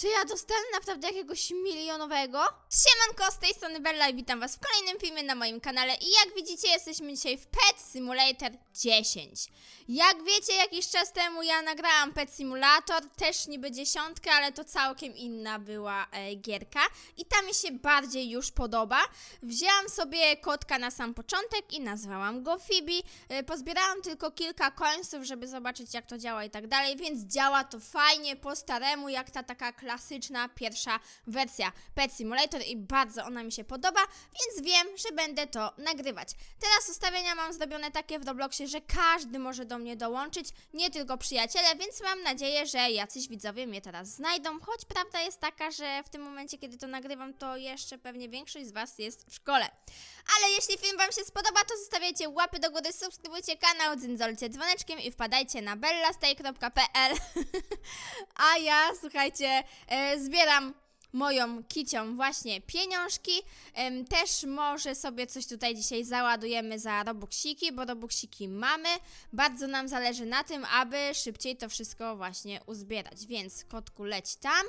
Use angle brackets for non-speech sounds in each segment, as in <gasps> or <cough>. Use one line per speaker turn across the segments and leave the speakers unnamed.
Czy ja dostanę naprawdę jakiegoś milionowego? Siemanko, z tej strony Bella i witam was w kolejnym filmie na moim kanale i jak widzicie jesteśmy dzisiaj w Pet Simulator 10. Jak wiecie jakiś czas temu ja nagrałam Pet Simulator, też niby dziesiątkę, ale to całkiem inna była e, gierka i ta mi się bardziej już podoba. Wzięłam sobie kotka na sam początek i nazwałam go Phoebe. E, pozbierałam tylko kilka końców, żeby zobaczyć jak to działa i tak dalej, więc działa to fajnie po staremu jak ta taka klasyczna pierwsza wersja Pet Simulator i bardzo ona mi się podoba, więc wiem, że będę to nagrywać. Teraz ustawienia mam zrobione takie w Robloxie, że każdy może do mnie dołączyć, nie tylko przyjaciele, więc mam nadzieję, że jacyś widzowie mnie teraz znajdą, choć prawda jest taka, że w tym momencie, kiedy to nagrywam, to jeszcze pewnie większość z Was jest w szkole. Ale jeśli film Wam się spodoba, to zostawiajcie łapy do góry, subskrybujcie kanał, dzyndzolcie dzwoneczkiem i wpadajcie na bellastay.pl <laughs> A ja, słuchajcie, E, zbieram moją kicią właśnie pieniążki. też może sobie coś tutaj dzisiaj załadujemy za robuksiki, bo robuksiki mamy. Bardzo nam zależy na tym, aby szybciej to wszystko właśnie uzbierać, więc kotku leć tam.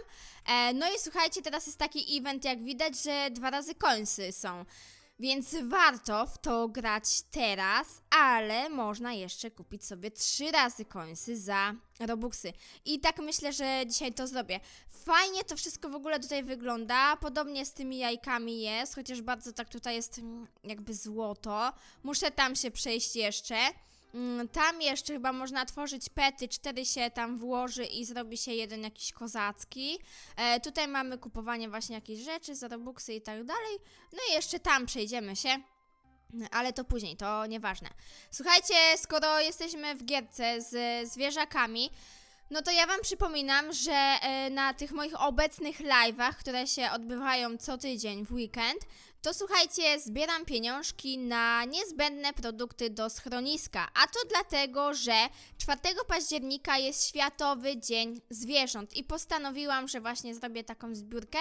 E, no i słuchajcie, teraz jest taki event jak widać, że dwa razy końsy są. Więc warto w to grać teraz, ale można jeszcze kupić sobie trzy razy końsy za robuxy. I tak myślę, że dzisiaj to zrobię. Fajnie to wszystko w ogóle tutaj wygląda. Podobnie z tymi jajkami jest, chociaż bardzo tak tutaj jest mm, jakby złoto. Muszę tam się przejść jeszcze. Mm, tam jeszcze chyba można tworzyć pety, cztery się tam włoży i zrobi się jeden jakiś kozacki. E, tutaj mamy kupowanie właśnie jakichś rzeczy, zarobuksy i tak dalej. No i jeszcze tam przejdziemy się. Ale to później, to nieważne. Słuchajcie, skoro jesteśmy w gierce z zwierzakami, no to ja Wam przypominam, że e, na tych moich obecnych live'ach, które się odbywają co tydzień w weekend, to słuchajcie, zbieram pieniążki na niezbędne produkty do schroniska. A to dlatego, że 4 października jest Światowy Dzień Zwierząt i postanowiłam, że właśnie zrobię taką zbiórkę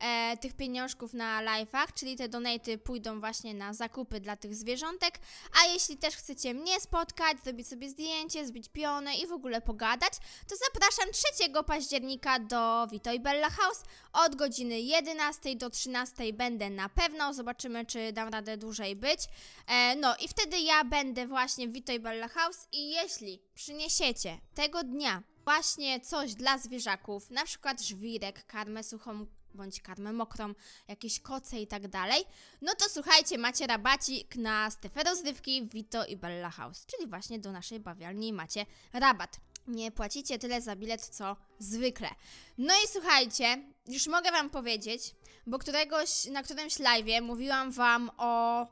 e, tych pieniążków na live'ach, czyli te donaty pójdą właśnie na zakupy dla tych zwierzątek. A jeśli też chcecie mnie spotkać, zrobić sobie zdjęcie, zbić pionę i w ogóle pogadać, to zapraszam 3 października do Vito i Bella House. Od godziny 11 do 13 będę na pewno pewno, zobaczymy, czy dam radę dłużej być. E, no i wtedy ja będę właśnie w Witoj Bella House i jeśli przyniesiecie tego dnia właśnie coś dla zwierzaków, na przykład żwirek, karmę suchą bądź karmę mokrą, jakieś koce i tak dalej, no to słuchajcie, macie rabacik na strefę rozrywki Vito i Bella House, czyli właśnie do naszej bawialni macie rabat. Nie płacicie tyle za bilet, co zwykle. No i słuchajcie, już mogę Wam powiedzieć, bo któregoś, na którymś live'ie mówiłam Wam o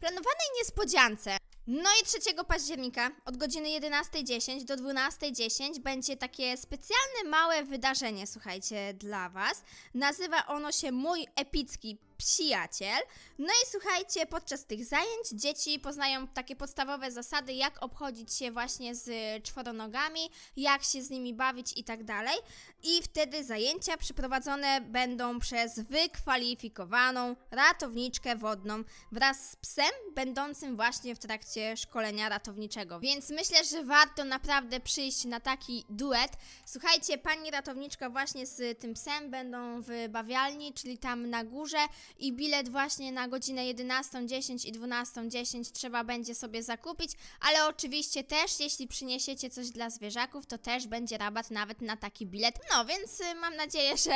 planowanej niespodziance. No i 3 października od godziny 11.10 do 12.10 będzie takie specjalne małe wydarzenie, słuchajcie, dla Was. Nazywa ono się Mój Epicki przyjaciel. No i słuchajcie, podczas tych zajęć dzieci poznają takie podstawowe zasady, jak obchodzić się właśnie z czworonogami, jak się z nimi bawić i tak dalej. I wtedy zajęcia przeprowadzone będą przez wykwalifikowaną ratowniczkę wodną wraz z psem będącym właśnie w trakcie szkolenia ratowniczego. Więc myślę, że warto naprawdę przyjść na taki duet. Słuchajcie, pani ratowniczka właśnie z tym psem będą w bawialni, czyli tam na górze i bilet właśnie na godzinę 11.10 i 12.10 trzeba będzie sobie zakupić, ale oczywiście też jeśli przyniesiecie coś dla zwierzaków, to też będzie rabat nawet na taki bilet. No więc y, mam nadzieję, że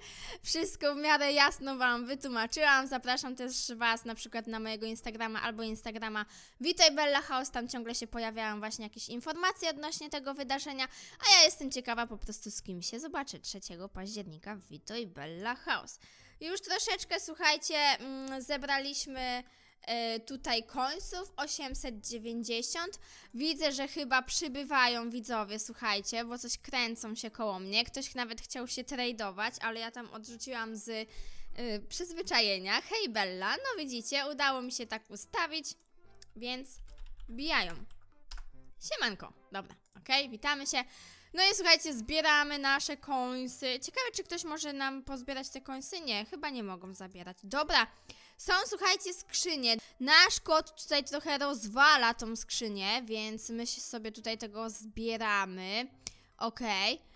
<laughs> wszystko w miarę jasno Wam wytłumaczyłam. Zapraszam też Was na przykład na mojego Instagrama albo Instagrama Witaj Bella House, tam ciągle się pojawiają właśnie jakieś informacje odnośnie tego wydarzenia, a ja jestem ciekawa po prostu z kim się zobaczę 3 października w Witaj Bella House. Już troszeczkę, słuchajcie, mm, zebraliśmy e, tutaj końców 890. Widzę, że chyba przybywają widzowie, słuchajcie, bo coś kręcą się koło mnie. Ktoś nawet chciał się tradeować, ale ja tam odrzuciłam z y, przyzwyczajenia. Hej Bella, no widzicie, udało mi się tak ustawić, więc bijają. Siemanko, dobra, ok, witamy się. No i słuchajcie, zbieramy nasze końsy. Ciekawe, czy ktoś może nam pozbierać te końsy? Nie, chyba nie mogą zabierać. Dobra, są słuchajcie skrzynie. Nasz kot tutaj trochę rozwala tą skrzynię, więc my się sobie tutaj tego zbieramy. Okej. Okay.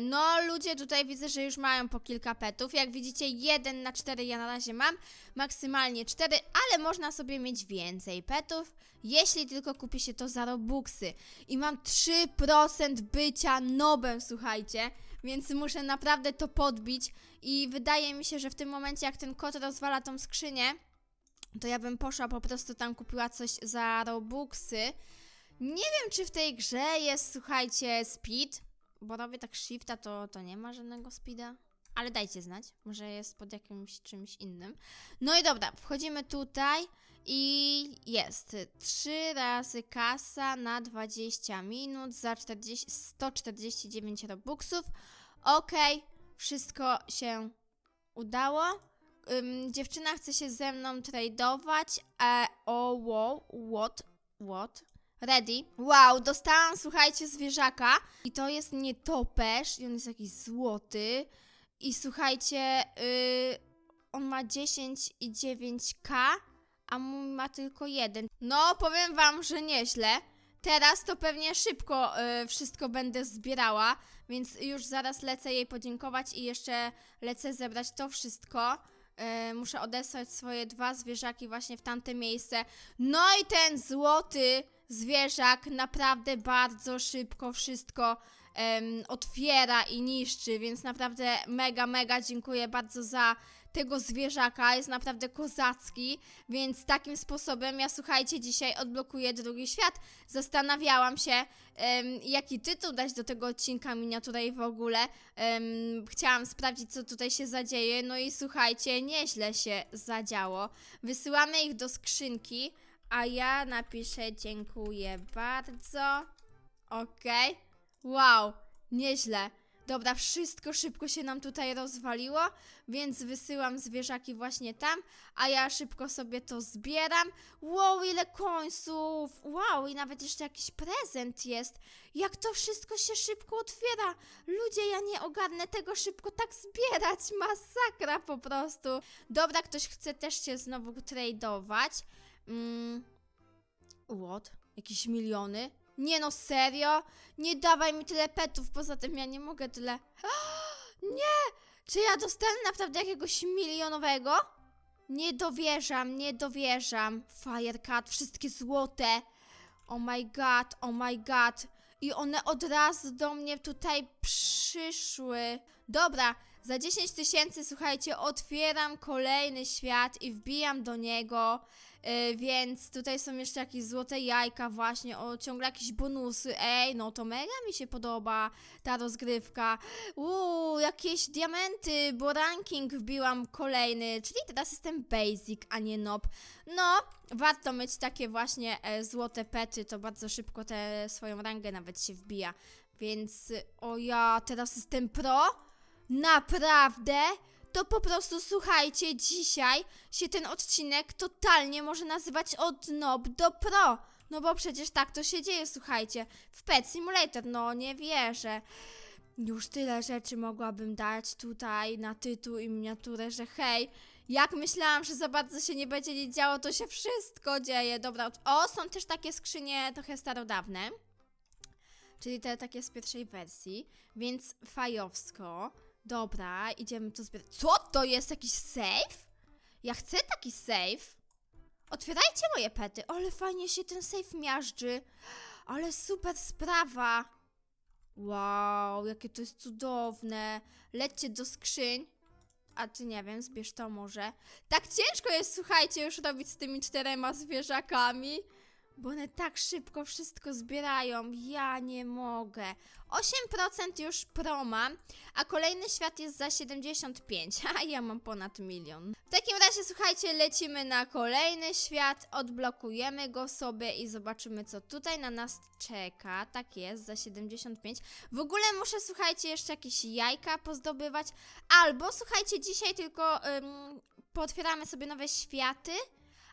No, ludzie tutaj widzę, że już mają po kilka petów. Jak widzicie, jeden na cztery ja na razie mam, maksymalnie cztery, ale można sobie mieć więcej petów, jeśli tylko kupi się to za robuxy. I mam 3% bycia nobem, słuchajcie, więc muszę naprawdę to podbić. I wydaje mi się, że w tym momencie, jak ten kot rozwala tą skrzynię, to ja bym poszła po prostu tam kupiła coś za robuxy. Nie wiem, czy w tej grze jest, słuchajcie, speed bo robię tak shifta, to, to nie ma żadnego speeda. Ale dajcie znać, może jest pod jakimś czymś innym. No i dobra, wchodzimy tutaj i jest 3 razy kasa na 20 minut za 40, 149 robuxów. Ok, wszystko się udało. Ym, dziewczyna chce się ze mną tradeować. E, o, wow, what, what, Ready? Wow, dostałam, słuchajcie, zwierzaka. I to jest nietoperz. I on jest jakiś złoty. I słuchajcie, yy, on ma 10 i 9k, a mój ma tylko jeden. No, powiem wam, że nieźle. Teraz to pewnie szybko yy, wszystko będę zbierała, więc już zaraz lecę jej podziękować i jeszcze lecę zebrać to wszystko. Yy, muszę odesłać swoje dwa zwierzaki właśnie w tamte miejsce. No i ten złoty zwierzak naprawdę bardzo szybko wszystko otwiera i niszczy, więc naprawdę mega, mega dziękuję bardzo za tego zwierzaka, jest naprawdę kozacki, więc takim sposobem ja słuchajcie, dzisiaj odblokuję drugi świat. Zastanawiałam się, um, jaki tytuł dać do tego odcinka miniatura i w ogóle. Um, chciałam sprawdzić, co tutaj się zadzieje, no i słuchajcie, nieźle się zadziało. Wysyłamy ich do skrzynki. A ja napiszę dziękuję bardzo. Okej. Okay. Wow, nieźle. Dobra, wszystko szybko się nam tutaj rozwaliło, więc wysyłam zwierzaki właśnie tam, a ja szybko sobie to zbieram. Wow, ile końców! Wow, i nawet jeszcze jakiś prezent jest. Jak to wszystko się szybko otwiera! Ludzie, ja nie ogarnę tego szybko tak zbierać, masakra po prostu. Dobra, ktoś chce też się znowu tradeować. Mm, what? Jakieś miliony? Nie no, serio? Nie dawaj mi tyle petów, poza tym ja nie mogę tyle... <gasps> nie! Czy ja dostanę naprawdę jakiegoś milionowego? Nie dowierzam, nie dowierzam. Firecat, wszystkie złote. Oh my god, oh my god. I one od razu do mnie tutaj przyszły. Dobra, za 10 tysięcy, słuchajcie, otwieram kolejny świat i wbijam do niego. E, więc tutaj są jeszcze jakieś złote jajka właśnie, o ciągle jakieś bonusy, ej, no to mega mi się podoba ta rozgrywka. Uuu, jakieś diamenty, bo ranking wbiłam kolejny, czyli teraz jestem basic, a nie nob. No, warto mieć takie właśnie e, złote pety, to bardzo szybko tę swoją rangę nawet się wbija. Więc, o ja, teraz jestem pro? Naprawdę? to po prostu słuchajcie, dzisiaj się ten odcinek totalnie może nazywać od nob do pro. No bo przecież tak to się dzieje, słuchajcie. W Pet Simulator, no nie wierzę. Już tyle rzeczy mogłabym dać tutaj na tytuł i miniaturę, że hej, jak myślałam, że za bardzo się nie będzie nic działo, to się wszystko dzieje. Dobra, o, są też takie skrzynie trochę starodawne, czyli te takie z pierwszej wersji, więc fajowsko. Dobra, idziemy co zbierać. Co to jest? Jakiś safe? Ja chcę taki safe. Otwierajcie moje pety. Ale fajnie się ten safe miażdży. Ale super sprawa. Wow, jakie to jest cudowne. Lećcie do skrzyń. A ty nie wiem, zbierz to może. Tak ciężko jest, słuchajcie, już robić z tymi czterema zwierzakami. Bo one tak szybko wszystko zbierają, ja nie mogę. 8% już promam, a kolejny świat jest za 75, <laughs> a ja mam ponad milion. W takim razie, słuchajcie, lecimy na kolejny świat, odblokujemy go sobie i zobaczymy, co tutaj na nas czeka. Tak jest, za 75. W ogóle muszę, słuchajcie, jeszcze jakieś jajka pozdobywać, albo, słuchajcie, dzisiaj tylko ym, potwieramy sobie nowe światy,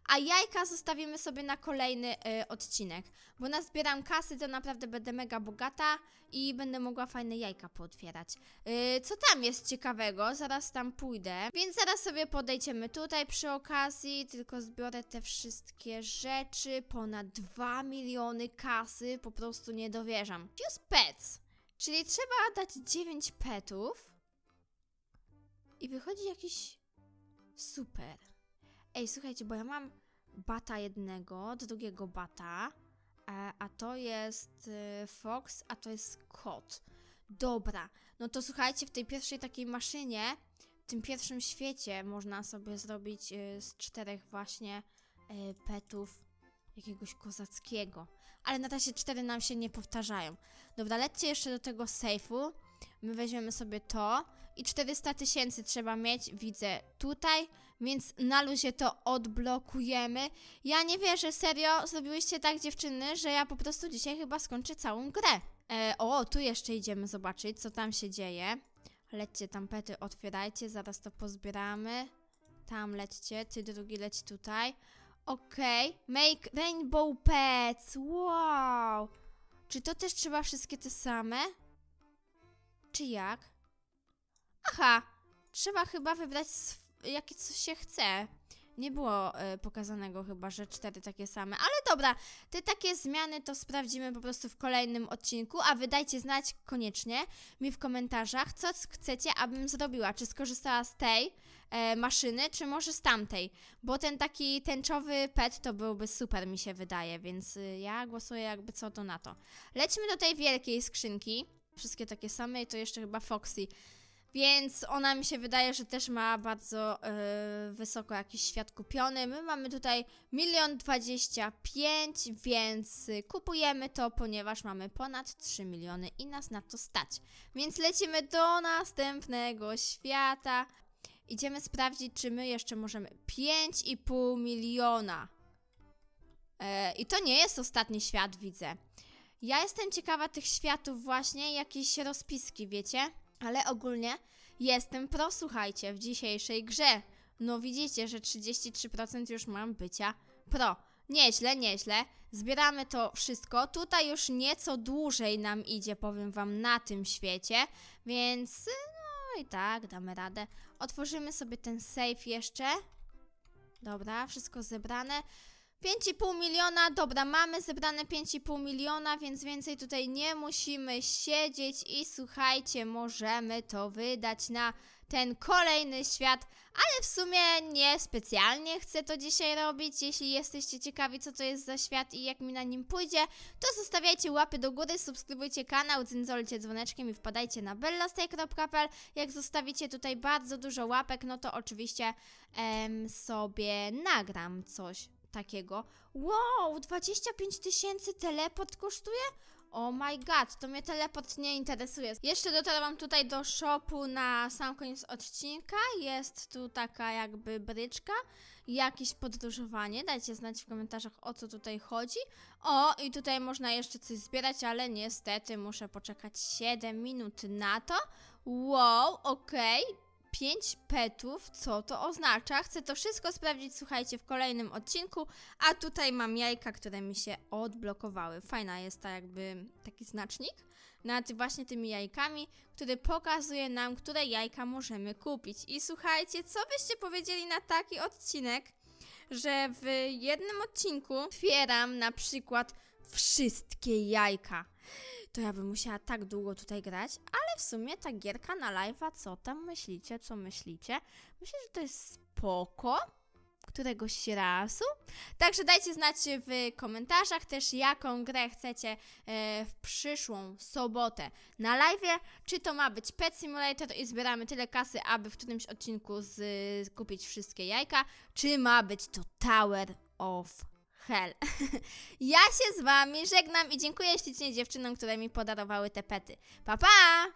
a jajka zostawimy sobie na kolejny y, odcinek, bo nazbieram kasy, to naprawdę będę mega bogata i będę mogła fajne jajka pootwierać. Y, co tam jest ciekawego? Zaraz tam pójdę, więc zaraz sobie podejdziemy tutaj przy okazji, tylko zbiorę te wszystkie rzeczy, ponad 2 miliony kasy, po prostu nie dowierzam. Just Pets, czyli trzeba dać 9 petów i wychodzi jakiś super. Ej, słuchajcie, bo ja mam bata jednego, drugiego bata, e, a to jest y, Fox, a to jest kot. Dobra, no to słuchajcie, w tej pierwszej takiej maszynie, w tym pierwszym świecie można sobie zrobić y, z czterech właśnie y, petów jakiegoś kozackiego. Ale na razie cztery nam się nie powtarzają. Dobra, lećcie jeszcze do tego sejfu. My weźmiemy sobie to i 400 tysięcy trzeba mieć, widzę tutaj, więc na luzie to odblokujemy. Ja nie wierzę, serio, zrobiłyście tak dziewczyny, że ja po prostu dzisiaj chyba skończę całą grę. E, o, tu jeszcze idziemy zobaczyć, co tam się dzieje. Lećcie tam pety, otwierajcie, zaraz to pozbieramy. Tam lećcie, ty drugi leć tutaj. Okej, okay. make rainbow pets, wow! Czy to też trzeba wszystkie te same? Czy jak? Aha, trzeba chyba wybrać jakie co się chce. Nie było y, pokazanego chyba, że cztery takie same. Ale dobra, te takie zmiany to sprawdzimy po prostu w kolejnym odcinku, a wydajcie znać koniecznie mi w komentarzach, co chcecie, abym zrobiła. Czy skorzystała z tej e, maszyny, czy może z tamtej. Bo ten taki tęczowy pet to byłby super, mi się wydaje, więc y, ja głosuję jakby co to na to. Lećmy do tej wielkiej skrzynki. Wszystkie takie same i to jeszcze chyba Foxy więc ona mi się wydaje, że też ma bardzo yy, wysoko jakiś świat kupiony. My mamy tutaj milion dwadzieścia pięć, więc kupujemy to, ponieważ mamy ponad 3 miliony i nas na to stać. Więc lecimy do następnego świata. Idziemy sprawdzić, czy my jeszcze możemy 5,5 miliona. Yy, I to nie jest ostatni świat, widzę. Ja jestem ciekawa tych światów właśnie, jakieś rozpiski, wiecie? Ale ogólnie jestem pro, słuchajcie, w dzisiejszej grze. No widzicie, że 33% już mam bycia pro. Nieźle, nieźle. Zbieramy to wszystko. Tutaj już nieco dłużej nam idzie, powiem wam, na tym świecie, więc no i tak, damy radę. Otworzymy sobie ten safe jeszcze. Dobra, wszystko zebrane. 5,5 miliona, dobra, mamy zebrane 5,5 miliona, więc więcej tutaj nie musimy siedzieć i słuchajcie, możemy to wydać na ten kolejny świat, ale w sumie nie specjalnie chcę to dzisiaj robić. Jeśli jesteście ciekawi, co to jest za świat i jak mi na nim pójdzie, to zostawiajcie łapy do góry, subskrybujcie kanał, dzyndzolcie dzwoneczkiem i wpadajcie na bellastay.pl. Jak zostawicie tutaj bardzo dużo łapek, no to oczywiście em, sobie nagram coś takiego. Wow, 25 tysięcy teleport kosztuje? Oh my god, to mnie teleport nie interesuje. Jeszcze dotarłam tutaj do shopu na sam koniec odcinka. Jest tu taka jakby bryczka, jakieś podróżowanie. Dajcie znać w komentarzach o co tutaj chodzi. O, i tutaj można jeszcze coś zbierać, ale niestety muszę poczekać 7 minut na to. Wow, okej, okay 5 petów, co to oznacza. Chcę to wszystko sprawdzić, słuchajcie, w kolejnym odcinku. A tutaj mam jajka, które mi się odblokowały. Fajna jest ta jakby taki znacznik nad właśnie tymi jajkami, który pokazuje nam, które jajka możemy kupić. I słuchajcie, co byście powiedzieli na taki odcinek, że w jednym odcinku otwieram na przykład wszystkie jajka. To ja bym musiała tak długo tutaj grać, ale w sumie ta gierka na live'a, co tam myślicie, co myślicie? Myślę, że to jest spoko któregoś razu. Także dajcie znać w komentarzach też, jaką grę chcecie e, w przyszłą sobotę na live'ie. Czy to ma być Pet Simulator i zbieramy tyle kasy, aby w którymś odcinku z, kupić wszystkie jajka, czy ma być to Tower of hell. <laughs> ja się z wami żegnam i dziękuję ślicznie dziewczynom, które mi podarowały te pety. Pa, pa!